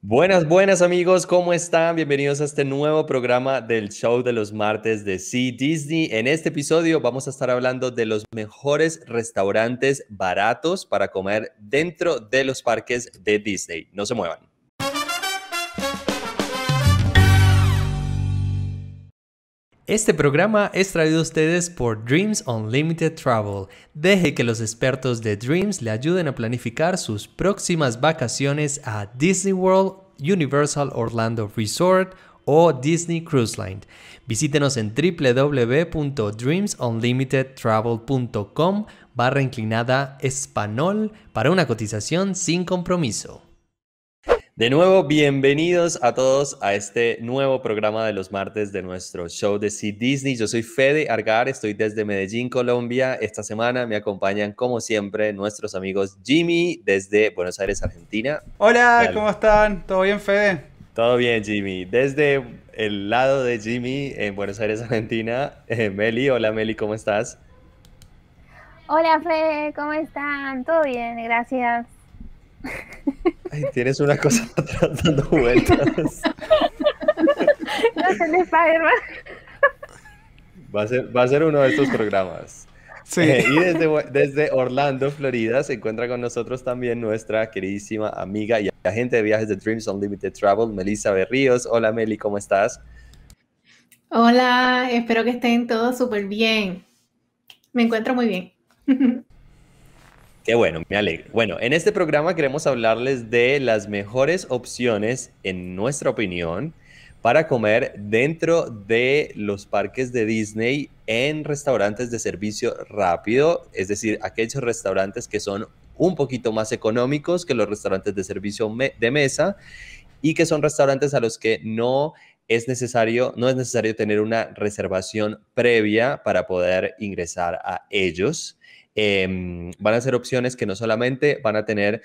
Buenas, buenas amigos, ¿cómo están? Bienvenidos a este nuevo programa del show de los martes de Sea Disney. En este episodio vamos a estar hablando de los mejores restaurantes baratos para comer dentro de los parques de Disney. No se muevan. Este programa es traído a ustedes por Dreams Unlimited Travel. Deje que los expertos de Dreams le ayuden a planificar sus próximas vacaciones a Disney World, Universal Orlando Resort o Disney Cruise Line. Visítenos en www.dreamsunlimitedtravel.com barra inclinada español para una cotización sin compromiso. De nuevo, bienvenidos a todos a este nuevo programa de los martes de nuestro show de Sea Disney. Yo soy Fede Argar, estoy desde Medellín, Colombia. Esta semana me acompañan, como siempre, nuestros amigos Jimmy desde Buenos Aires, Argentina. Hola, ¿cómo están? ¿Todo bien, Fede? Todo bien, Jimmy. Desde el lado de Jimmy en Buenos Aires, Argentina, eh, Meli. Hola, Meli, ¿cómo estás? Hola, Fede, ¿cómo están? Todo bien, gracias tienes una cosa atrás dando vueltas. No se va, a, ser, va a ser uno de estos programas. Sí. Eh, y desde, desde, Orlando, Florida, se encuentra con nosotros también nuestra queridísima amiga y agente de viajes de Dreams Unlimited Travel, Melissa Berríos. Hola Meli, ¿cómo estás? Hola, espero que estén todos súper bien. Me encuentro muy bien. Qué bueno, me alegro. Bueno, en este programa queremos hablarles de las mejores opciones, en nuestra opinión, para comer dentro de los parques de Disney en restaurantes de servicio rápido, es decir, aquellos restaurantes que son un poquito más económicos que los restaurantes de servicio de mesa y que son restaurantes a los que no es necesario, no es necesario tener una reservación previa para poder ingresar a ellos. Em, van a ser opciones que no solamente van a tener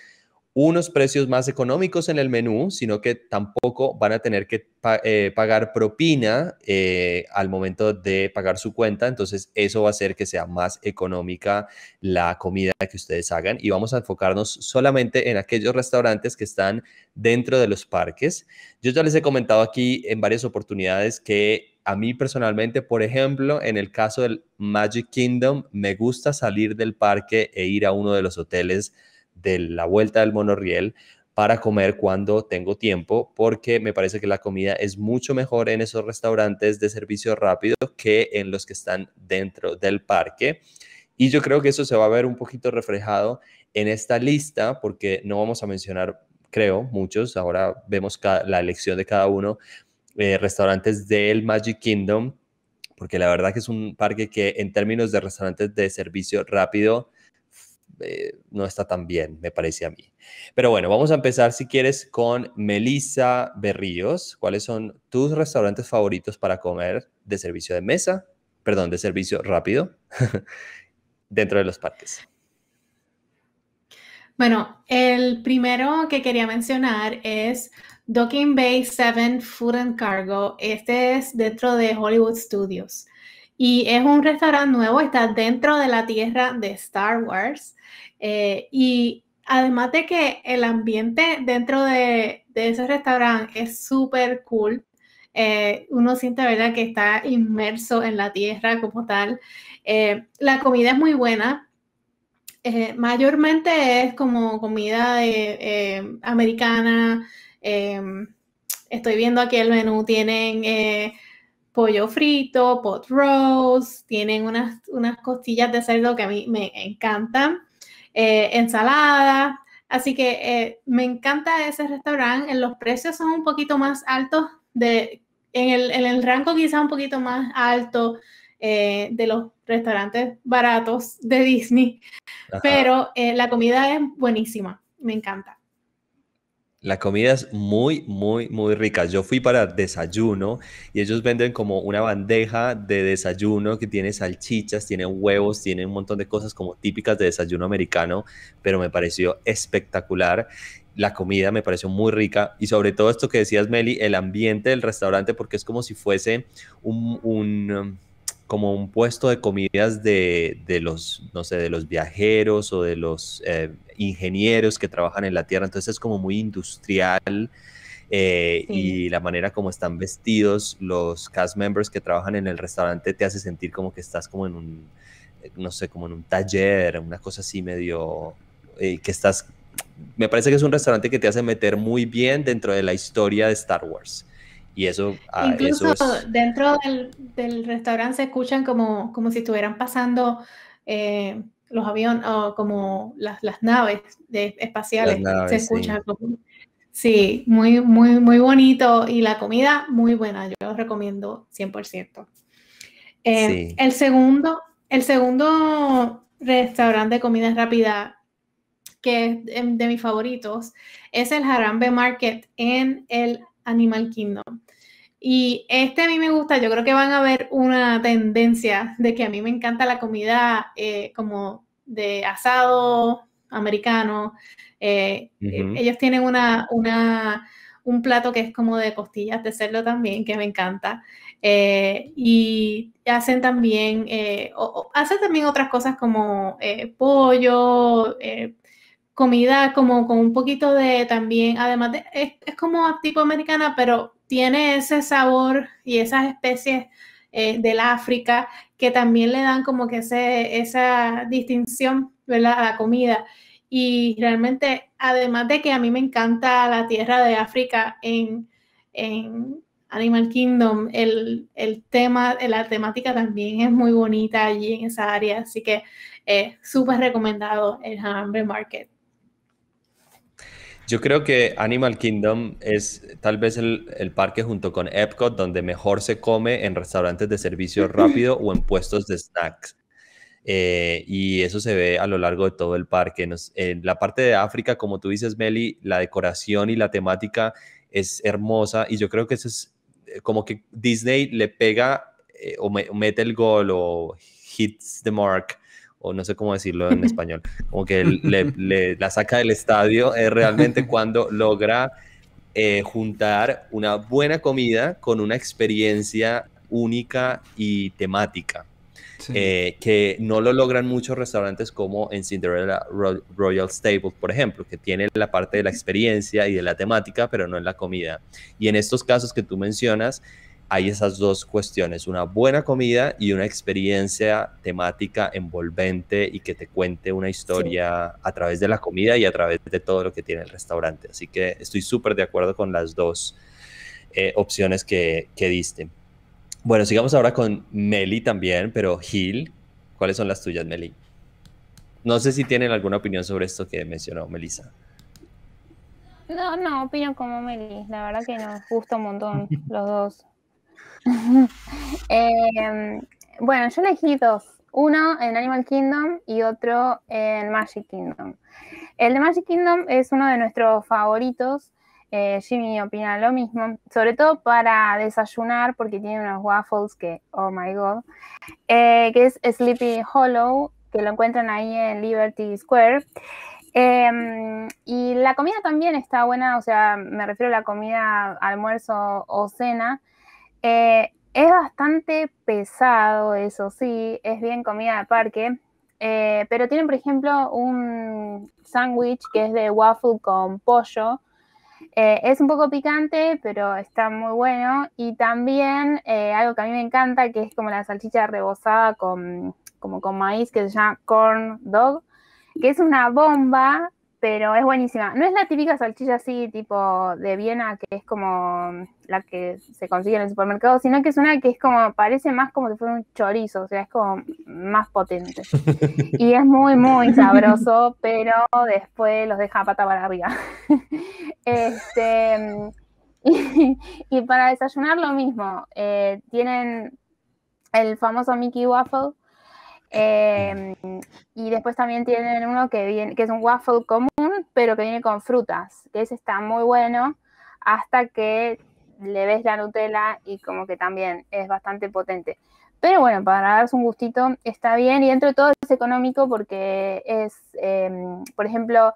unos precios más económicos en el menú, sino que tampoco van a tener que eh, pagar propina eh, al momento de pagar su cuenta. Entonces, eso va a hacer que sea más económica la comida que ustedes hagan. Y vamos a enfocarnos solamente en aquellos restaurantes que están dentro de los parques. Yo ya les he comentado aquí en varias oportunidades que a mí personalmente, por ejemplo, en el caso del Magic Kingdom, me gusta salir del parque e ir a uno de los hoteles de la vuelta del monorriel para comer cuando tengo tiempo, porque me parece que la comida es mucho mejor en esos restaurantes de servicio rápido que en los que están dentro del parque. Y yo creo que eso se va a ver un poquito reflejado en esta lista, porque no vamos a mencionar, creo, muchos, ahora vemos la elección de cada uno, eh, restaurantes del Magic Kingdom, porque la verdad que es un parque que en términos de restaurantes de servicio rápido eh, no está tan bien, me parece a mí. Pero bueno, vamos a empezar si quieres con Melissa Berríos. ¿Cuáles son tus restaurantes favoritos para comer de servicio de mesa? Perdón, de servicio rápido dentro de los parques. Bueno, el primero que quería mencionar es Docking Bay 7 Food and Cargo. Este es dentro de Hollywood Studios. Y es un restaurante nuevo, está dentro de la tierra de Star Wars. Eh, y además de que el ambiente dentro de, ese restaurante es súper cool, eh, uno siente, ¿verdad?, que está inmerso en la tierra como tal. Eh, la comida es muy buena. mayormente es como comida de, americana, Em, estoy viendo aquí el menú, tienen eh, pollo frito, pot roast, tienen unas, unas costillas de cerdo que a mí me encantan, eh, ensalada. Así que eh, me encanta ese restaurante. Los precios son un poquito más altos, de, en, el, rango quizás un poquito más alto de los restaurantes baratos de Disney, pero la comida es buenísima, me encanta. La comida es muy, muy, muy rica. Yo fui para desayuno y ellos venden como una bandeja de desayuno que tiene salchichas, tiene huevos, tiene un montón de cosas como típicas de desayuno americano, pero me pareció espectacular. La comida me pareció muy rica y sobre todo esto que decías, Meli, el ambiente del restaurante, porque es como si fuese un, un um, como un puesto de comidas de, de, los, no sé, de los viajeros o de los eh, ingenieros que trabajan en la tierra. Entonces es como muy industrial eh, y la manera como están vestidos los cast members que trabajan en el restaurante te hace sentir como que estás como en un, no sé, como en un taller, una cosa así medio, eh, que estás, me parece que es un restaurante que te hace meter muy bien dentro de la historia de Star Wars. Y eso... Ah, Incluso dentro del, restaurante se escuchan como, como si estuvieran pasando eh, los aviones o como las, naves espaciales. se escuchan sí. muy, muy, muy bonito y la comida muy buena. Yo los recomiendo 100%. Eh, el segundo, el segundo restaurante de comida rápida que es de, de mis favoritos es el Harambe Market en el Animal Kingdom. Y este a mí me gusta, yo creo que van a ver una tendencia de que a mí me encanta la comida eh, como de asado americano. Eh, eh, ellos tienen una, una, un plato que es como de costillas de cerdo también, que me encanta. y hacen también, hacen también otras cosas como pollo, comida como con un poquito de también, además de, es, como tipo americana, pero tiene ese sabor y esas especies eh, del África que también le dan como que ese, esa distinción ¿verdad? a la comida. Y realmente, además de que a mí me encanta la tierra de África en, Animal Kingdom, el, tema, la temática también es muy bonita allí en esa área, así que eh, súper recomendado el Hambre Market. Yo creo que Animal Kingdom es tal vez el, parque junto con Epcot donde mejor se come en restaurantes de servicio rápido o en puestos de snacks. Eh, y eso se ve a lo largo de todo el parque. en la parte de África, como tú dices, Meli, la decoración y la temática es hermosa y yo creo que eso es eh, como que Disney le pega eh, o mete el gol o hits the mark o no sé cómo decirlo en español, como que la saca del estadio, es eh, realmente cuando logra eh, juntar una buena comida con una experiencia única y temática. Eh, que no lo logran muchos restaurantes como en Cinderella Royal Stable, por ejemplo, que tiene la parte de la experiencia y de la temática, pero no en la comida. Y en estos casos que tú mencionas, hay esas dos cuestiones, una buena comida y una experiencia temática envolvente y que te cuente una historia a través de la comida y a través de todo lo que tiene el restaurante. Así que estoy súper de acuerdo con las dos eh, opciones que, que diste. Bueno, sigamos ahora con Meli también, pero Gil, ¿cuáles son las tuyas, Meli? No sé si tienen alguna opinión sobre esto que mencionó Melissa. No, no, opino como Meli, la verdad que nos gusta un montón los dos. Em, bueno, yo elegí dos. Uno en Animal Kingdom y otro en Magic Kingdom. El de Magic Kingdom es uno de nuestros favoritos. Eh, Jimmy opina lo mismo, sobre todo para desayunar, porque tiene unos waffles que, oh my god, eh, que es Sleepy Hollow, que lo encuentran ahí en Liberty Square. Em, y la comida también está buena, o sea, me refiero a la comida almuerzo o cena, eh, es bastante pesado, eso sí, es bien comida de parque, eh, pero tienen, por ejemplo, un sándwich que es de waffle con pollo. Eh, es un poco picante, pero está muy bueno. Y también algo que a mí me encanta, que es como la salchicha rebozada con, como con maíz, que se llama corn dog, que es una bomba pero es buenísima. No es la típica salchicha así, tipo de Viena, que es como la que se consigue en el supermercado, sino que es una que es como, parece más como si fuera un chorizo, o sea, es como más potente. Y es muy, muy sabroso, pero después los deja pata para arriba. Este, y, para desayunar lo mismo, eh, tienen el famoso Mickey Waffle, em, y después también tienen uno que, viene, que es un waffle común, pero que viene con frutas, que ese está muy bueno, hasta que le ves la Nutella y como que también es bastante potente. Pero bueno, para darse un gustito está bien y dentro de todo es económico porque es, em, por ejemplo,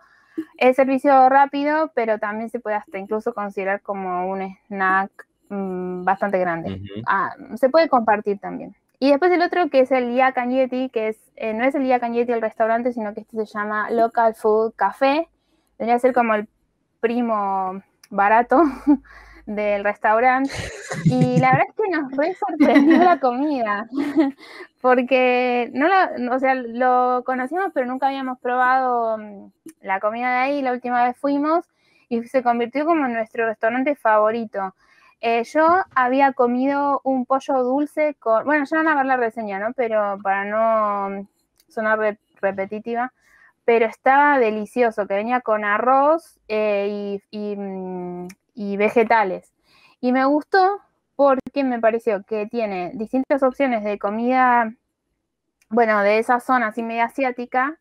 es servicio rápido, pero también se puede hasta incluso considerar como un snack mm, bastante grande. Ah, se puede compartir también. Y después el otro que es el día Cagnetti, que es, eh, no es el día Cagnetti el restaurante, sino que este se llama Local Food Café, Tenía ser como el primo barato del restaurante. Y la verdad es que nos fue sorprendió la comida, porque no o sea, lo conocimos pero nunca habíamos probado mm, la comida de ahí. La última vez fuimos y se convirtió como nuestro restaurante favorito. Eh, yo había comido un pollo dulce con, bueno, ya van a ver la reseña, ¿no? Pero para no mm, sonar repetitiva, pero estaba delicioso, que venía con arroz eh, mm, y, vegetales. Y me gustó porque me pareció que tiene distintas opciones de comida, bueno, de esa zona así media asiática,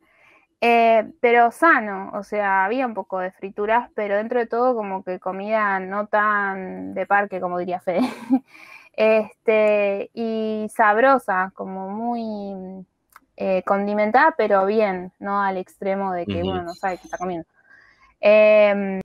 eh, pero sano, o sea, había un poco de frituras, pero dentro de todo como que comida no tan de parque, como diría Fede, este, y sabrosa, como muy, eh, condimentada, pero bien, no al extremo de que uno no sabe qué está comiendo. Em,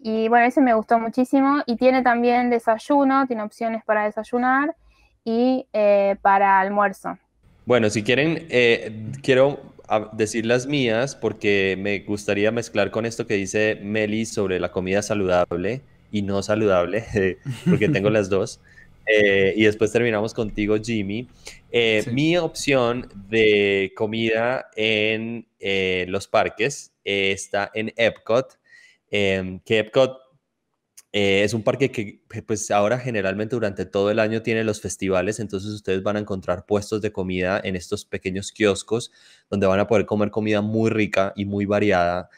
y bueno, ese me gustó muchísimo. Y tiene también desayuno, tiene opciones para desayunar y eh, para almuerzo. Bueno, si quieren, eh, quiero ah, decir las mías porque me gustaría mezclar con esto que dice Meli sobre la comida saludable y no saludable, porque tengo las dos. Eh, y después terminamos contigo, Jimmy. Eh, mi opción de comida en eh, los parques está en Epcot, em, que Epcot es un parque que pues ahora generalmente durante todo el año tiene los festivales, entonces ustedes van a encontrar puestos de comida en estos pequeños kioscos donde van a poder comer comida muy rica y muy variada.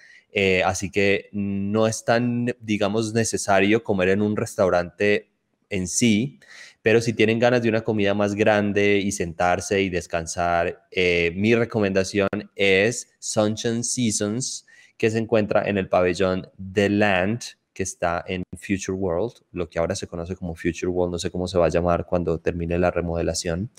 así que no es tan, digamos, necesario comer en un restaurante en sí, pero si tienen ganas de una comida más grande y sentarse y descansar, eh, mi recomendación es Sunshine Seasons, que se encuentra en el pabellón The Land, que está en Future World, lo que ahora se conoce como Future World, no sé cómo se va a llamar cuando termine la remodelación,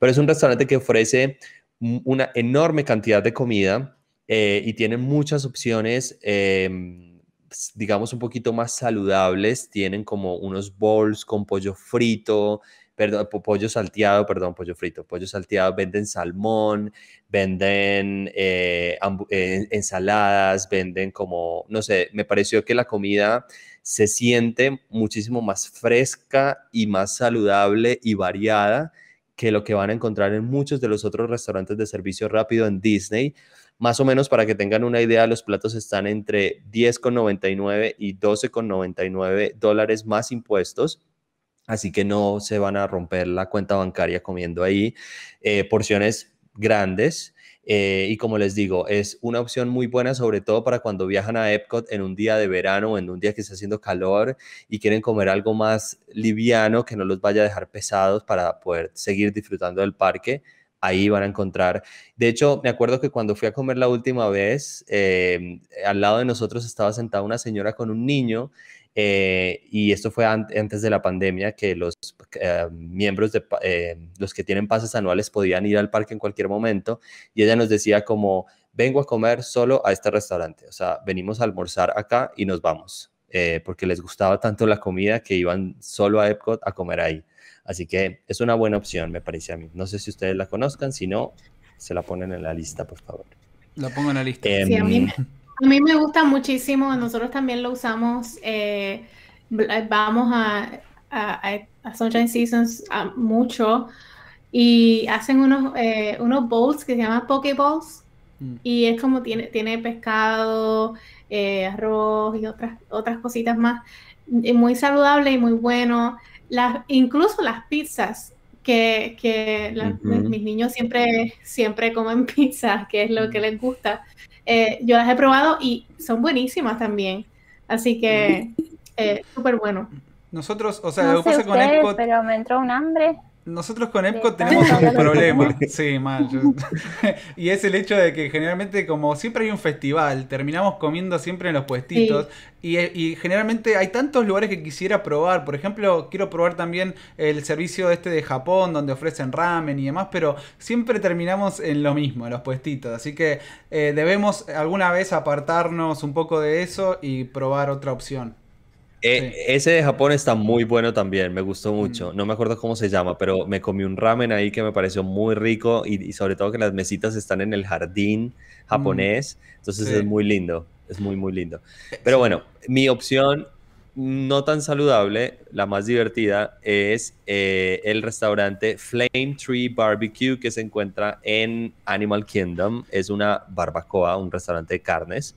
pero es un restaurante que ofrece una enorme cantidad de comida eh, y tiene muchas opciones. Em, digamos, un poquito más saludables, tienen como unos bowls con pollo frito, perdón, pollo salteado, perdón, pollo frito, pollo salteado, venden salmón, venden eh, eh, ensaladas, venden como, no sé, me pareció que la comida se siente muchísimo más fresca y más saludable y variada que lo que van a encontrar en muchos de los otros restaurantes de servicio rápido en Disney. Más o menos para que tengan una idea, los platos están entre 10,99 y 12,99 dólares más impuestos. Así que no se van a romper la cuenta bancaria comiendo ahí eh, porciones grandes. Eh, y como les digo, es una opción muy buena, sobre todo para cuando viajan a Epcot en un día de verano o en un día que está haciendo calor y quieren comer algo más liviano que no los vaya a dejar pesados para poder seguir disfrutando del parque ahí van a encontrar. De hecho, me acuerdo que cuando fui a comer la última vez, eh, al lado de nosotros estaba sentada una señora con un niño. Eh, y esto fue antes de la pandemia, que los eh, miembros de los que tienen pases anuales podían ir al parque en cualquier momento. Y ella nos decía como, vengo a comer solo a este restaurante. O sea, venimos a almorzar acá y nos vamos. porque les gustaba tanto la comida que iban solo a Epcot a comer ahí. Así que es una buena opción, me parece a mí. No sé si ustedes la conozcan, si no, se la ponen en la lista, por favor. La pongo en la lista. Em, a mí, me gusta muchísimo, nosotros también lo usamos, eh, eh, vamos a, Sunshine Seasons ah, mucho y hacen unos, eh, unos bowls que se llaman Pokeballs mm. y es como tiene, tiene pescado, arroz y otras, otras cositas más, muy saludable y muy bueno incluso las pizzas, que, mis niños siempre, siempre comen pizzas, que es lo que mm. les gusta. Eh, yo las he probado y son buenísimas también. Así que eh, súper bueno. Nosotros, o sea, no Pero me entró un hambre. Nosotros con Epco tenemos un problema, sí, mal. y es el hecho de que generalmente, como siempre hay un festival, terminamos comiendo siempre en los puestitos. Eh, y, generalmente hay tantos lugares que quisiera probar. Por ejemplo, quiero probar también el servicio este de Japón, donde ofrecen ramen y demás, pero siempre terminamos en lo mismo, en los puestitos. Así que eh, debemos alguna vez apartarnos un poco de eso y probar otra opción. Eh, ese de Japón está muy bueno también, me gustó mm. mucho. No me acuerdo cómo se llama, pero me comí un ramen ahí que me pareció muy rico y, sobre todo que las mesitas están en el jardín mm. japonés, entonces es muy lindo, es muy, muy lindo. Eh, pero bueno, mi opción no tan saludable, la más divertida, es eh, el restaurante Flame Tree Barbecue que se encuentra en Animal Kingdom. Es una barbacoa, un restaurante de carnes.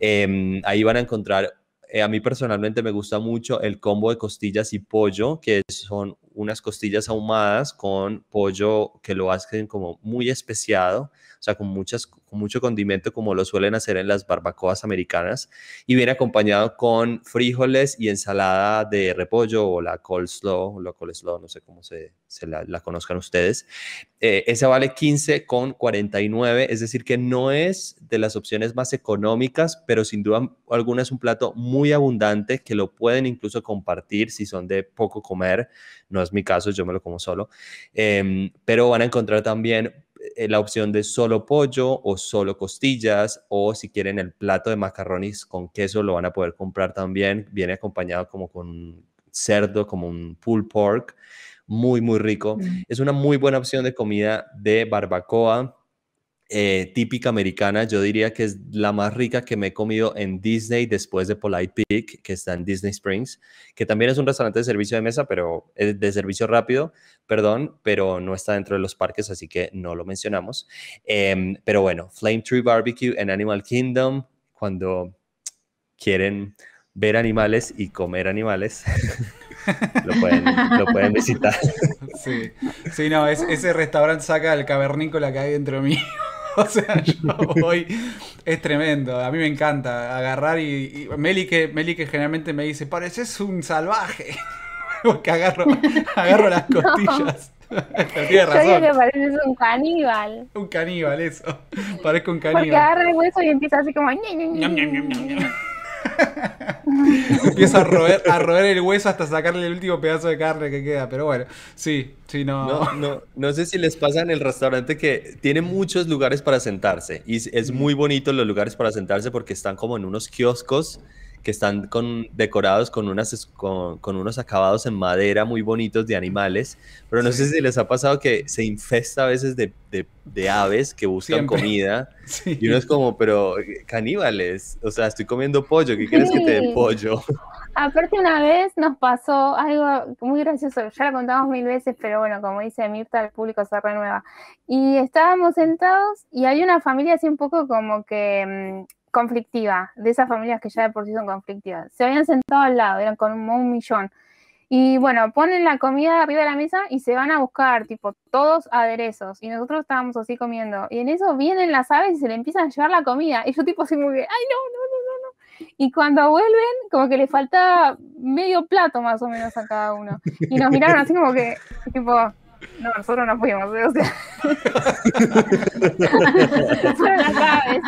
Em, ahí van a encontrar eh, a mí personalmente me gusta mucho el combo de costillas y pollo, que son unas costillas ahumadas con pollo que lo hacen como muy especiado sea, con, muchas, con mucho condimento como lo suelen hacer en las barbacoas americanas, y viene acompañado con frijoles y ensalada de repollo o la coleslaw, o coleslaw, no sé cómo se, se la, conozcan ustedes. Eh, esa vale 15,49, es decir, que no es de las opciones más económicas, pero sin duda alguna es un plato muy abundante que lo pueden incluso compartir si son de poco comer. No es mi caso, yo me lo como solo. Em, pero van a encontrar también eh, la opción de solo pollo o solo costillas o si quieren el plato de macarrones con queso lo van a poder comprar también. Viene acompañado como con cerdo, como un pulled pork. Muy, muy rico. Mm. Es una muy buena opción de comida de barbacoa eh, típica americana, yo diría que es la más rica que me he comido en Disney después de Polite Peak que está en Disney Springs, que también es un restaurante de servicio de mesa, pero eh, de servicio rápido, perdón, pero no está dentro de los parques, así que no lo mencionamos. Em, pero bueno, Flame Tree Barbecue en Animal Kingdom, cuando quieren ver animales y comer animales. lo, pueden, visitar. Sí, no, ese restaurante saca el cavernícola que hay dentro mío. o sea, yo voy. Es tremendo. A mí me encanta agarrar y. y Meli, que, Meli que generalmente me dice: pareces un salvaje. Porque agarro, agarro las costillas. No. Tiene razón. Yo que un caníbal. Un caníbal, eso. Parezco un caníbal. Porque agarra el hueso y empieza así como. Empieza a roer, a roer el hueso hasta sacarle el último pedazo de carne que queda. Pero bueno, sí, sí, no. No, no, no sé si les pasa en el restaurante que tiene muchos lugares para sentarse. Y es muy bonito los lugares para sentarse porque están como en unos kioscos que están con, decorados con, unas, con, unos acabados en madera muy bonitos de animales, pero no sé si les ha pasado que se infesta a veces de, de, aves que buscan comida y uno es como, pero caníbales, o sea, estoy comiendo pollo, ¿qué quieres que te dé pollo? Aparte una vez nos pasó algo muy gracioso, ya lo contamos mil veces, pero bueno, como dice Mirta, el público se renueva. Y estábamos sentados y hay una familia así un poco como que mm, conflictiva, de esas familias que ya de por sí son conflictivas. Se habían sentado al lado, eran como un millón. Y bueno, ponen la comida arriba de la mesa y se van a buscar, tipo, todos aderezos. Y nosotros estábamos así comiendo. Y en eso vienen las aves y se le empiezan a llevar la comida. Y yo tipo así muy bien, ay no, no, no, no, Y cuando vuelven, como que le falta medio plato más o menos a cada uno. Y nos miraron así como que, tipo, no, nosotros no pudimos, o sea. las aves.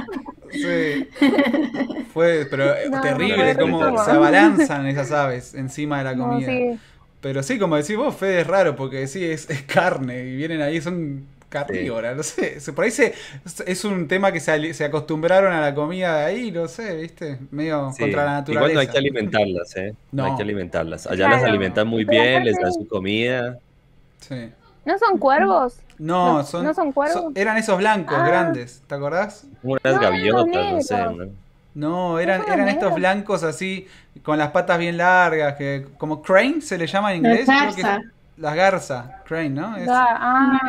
Sí. Fue, pero eh, terrible cómo como. se abalanzan esas aves encima de la comida. Pero sí, como decís vos, Fede es raro, porque sí, es, carne, y vienen ahí, son carnívoras, no sé. por ahí es un tema que se, acostumbraron a la comida de ahí, no sé, viste, medio contra la naturaleza. Igual no hay que alimentarlas, ¿eh? No. hay que alimentarlas. Allá las alimentan muy bien, les dan su comida. Sí. ¿No son cuervos? No, son, cuervos. eran esos blancos ah. grandes, ¿te acordás? Unas no, gaviotas, no sé. ¿no? eran, eran estos blancos así, con las patas bien largas, que como crane se le llama en inglés. Las garza. las garzas, crane, ¿no? ah,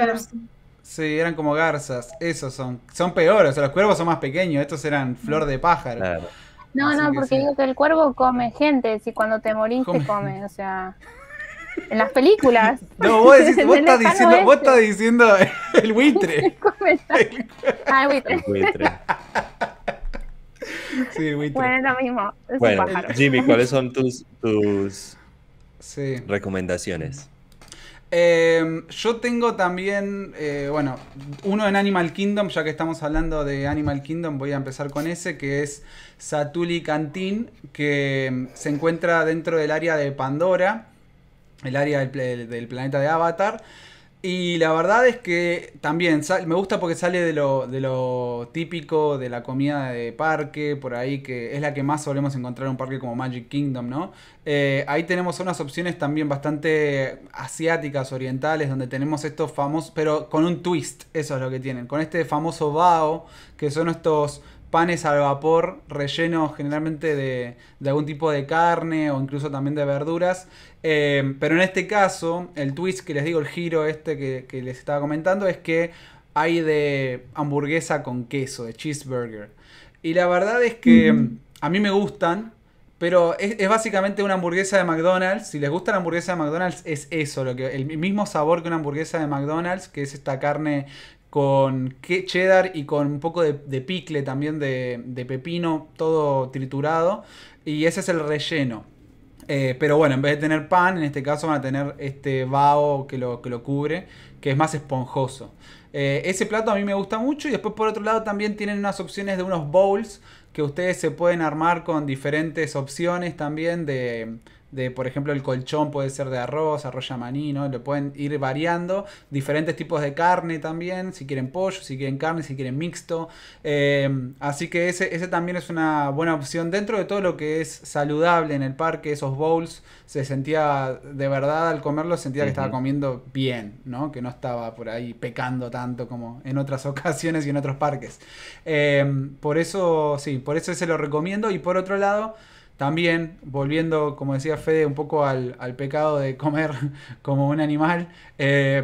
Sí, eran como garzas, esos son. Son peores, o sea, los cuervos son más pequeños, estos eran flor de pájaro. No, no, porque el cuervo come gente, si cuando te moriste come, o sea... En las películas. No, vos, este. estás, diciendo, vos estás el buitre. ah, el buitre. sí, Bueno, lo mismo. Jimmy, ¿cuáles son tus, tus recomendaciones? Em, yo tengo también, eh, bueno, uno en Animal Kingdom, ya que estamos hablando de Animal Kingdom, voy a empezar con ese, que es Satuli Cantin, que em, se encuentra dentro del área de Pandora el área del, planeta de Avatar. Y la verdad es que también me gusta porque sale de lo, típico de la comida de parque, por ahí, que es la que más solemos encontrar en un parque como Magic Kingdom, ¿no? Eh, ahí tenemos unas opciones también bastante asiáticas, orientales, donde tenemos estos famosos, pero con un twist, eso es lo que tienen, con este famoso bao, que son estos panes al vapor rellenos generalmente de, algún tipo de carne o incluso también de verduras. Eh, pero en este caso, el twist que les digo, el giro este que, les estaba comentando es que hay de hamburguesa con queso, de cheeseburger. Y la verdad es que a mí me gustan, pero es, es, básicamente una hamburguesa de McDonald's. Si les gusta la hamburguesa de McDonald's, es eso, lo que, el mismo sabor que una hamburguesa de McDonald's, que es esta carne con cheddar y con un poco de, picle también de, pepino, todo triturado. Y ese es el relleno. Eh, pero bueno, en vez de tener pan, en este caso van a tener este vaho que lo, que lo cubre, que es más esponjoso. Eh, ese plato a mí me gusta mucho y después por otro lado también tienen unas opciones de unos bowls que ustedes se pueden armar con diferentes opciones también de, de, por ejemplo, el colchón puede ser de arroz, arroz yamaní, ¿no? Lo pueden ir variando. Diferentes tipos de carne también, si quieren pollo, si quieren carne, si quieren mixto. Eh, así que ese, ese también es una buena opción. Dentro de todo lo que es saludable en el parque, esos bowls, se sentía de verdad al comerlo, sentía que estaba comiendo bien, ¿no? Que no estaba por ahí pecando tanto como en otras ocasiones y en otros parques. Eh, por eso, sí, por eso se lo recomiendo. Y por otro lado... También, volviendo, como decía Fede, un poco al, pecado de comer como un animal, eh,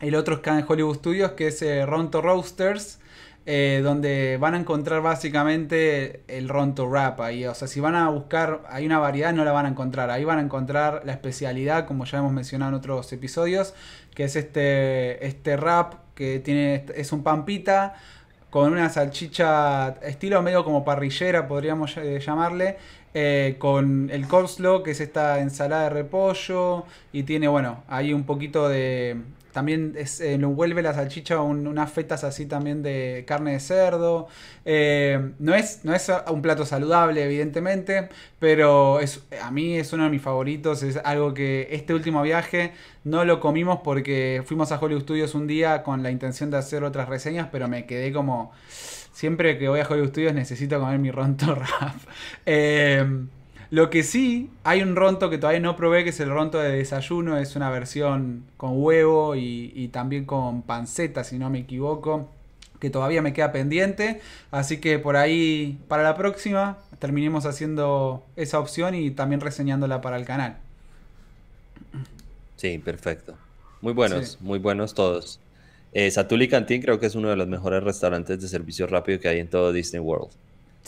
el otro es en Hollywood Studios, que es eh, Ronto Roasters, eh, donde van a encontrar básicamente el Ronto Rap. ahí. O sea, si van a buscar, hay una variedad, no la van a encontrar. Ahí van a encontrar la especialidad, como ya hemos mencionado en otros episodios, que es este, este que tiene, es un pampita con una salchicha estilo medio como parrillera, podríamos eh, llamarle, eh, con el coleslaw, que es esta ensalada de repollo, y tiene, bueno, ahí un poquito de también es, eh, lo envuelve la salchicha unas fetas así también de carne de cerdo. Eh, no, es, no es un plato saludable, evidentemente, pero es, a mí es uno de mis favoritos. Es algo que este último viaje no lo comimos porque fuimos a Hollywood Studios un día con la intención de hacer otras reseñas, pero me quedé como... Siempre que voy a Hollywood Studios necesito comer mi ron rap. Lo que sí, hay un ronto que todavía no probé, que es el ronto de desayuno. Es una versión con huevo y, también con panceta, si no me equivoco que todavía me queda pendiente. Así que por ahí, para la próxima, terminemos haciendo esa opción y también reseñándola para el canal. Sí, perfecto. Muy buenos, muy buenos todos. Eh, Cantín creo que es uno de los mejores restaurantes de servicio rápido que hay en todo Disney World.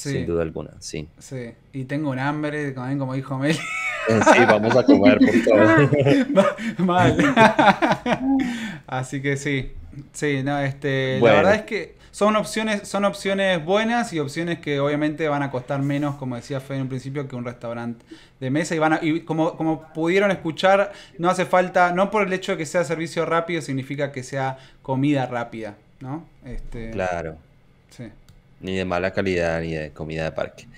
Sin duda alguna, sí. Sí. Y tengo un hambre como dijo Mel. Eh, sí, vamos a comer, por favor. Mal. Así que sí. Sí, no, este. La verdad es que son opciones, son opciones buenas y opciones que obviamente van a costar menos, como decía Fede en un principio, que un restaurante de mesa. Y van y como, como pudieron escuchar, no hace falta, no por el hecho de que sea servicio rápido, significa que sea comida rápida, ¿no? Este, claro. Sí. Ni de mala calidad, ni de comida de parque.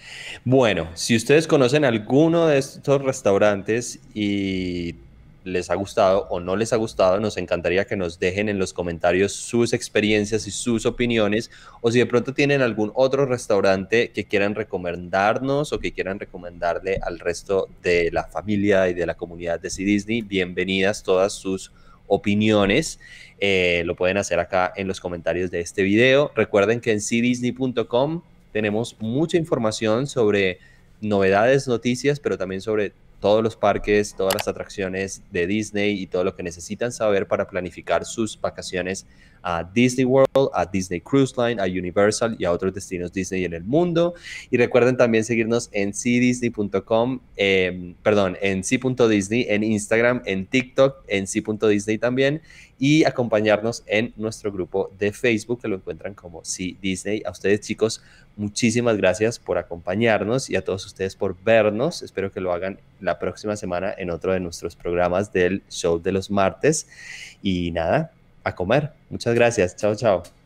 Bueno, si ustedes conocen alguno de estos restaurantes y les ha gustado o no les ha gustado, nos encantaría que nos dejen en los comentarios sus experiencias y sus opiniones, o si de pronto tienen algún otro restaurante que quieran recomendarnos o que quieran recomendarle al resto de la familia y de la comunidad de C Disney, bienvenidas todas sus opiniones, eh, lo pueden hacer acá en los comentarios de este video. Recuerden que en cdisney.com tenemos mucha información sobre novedades, noticias, pero también sobre todos los parques, todas las atracciones de Disney y todo lo que necesitan saber para planificar sus vacaciones a Disney World, a Disney Cruise Line, a Universal y a otros destinos Disney en el mundo. Y recuerden también seguirnos en cdisney.com, em, perdón, en c.disney, en Instagram, en TikTok, en c.disney también y acompañarnos en nuestro grupo de Facebook que lo encuentran como C Disney. A ustedes chicos, muchísimas gracias por acompañarnos y a todos ustedes por vernos. Espero que lo hagan la próxima semana en otro de nuestros programas del show de los martes. Y nada, a comer. Muchas gracias. Chao, chao.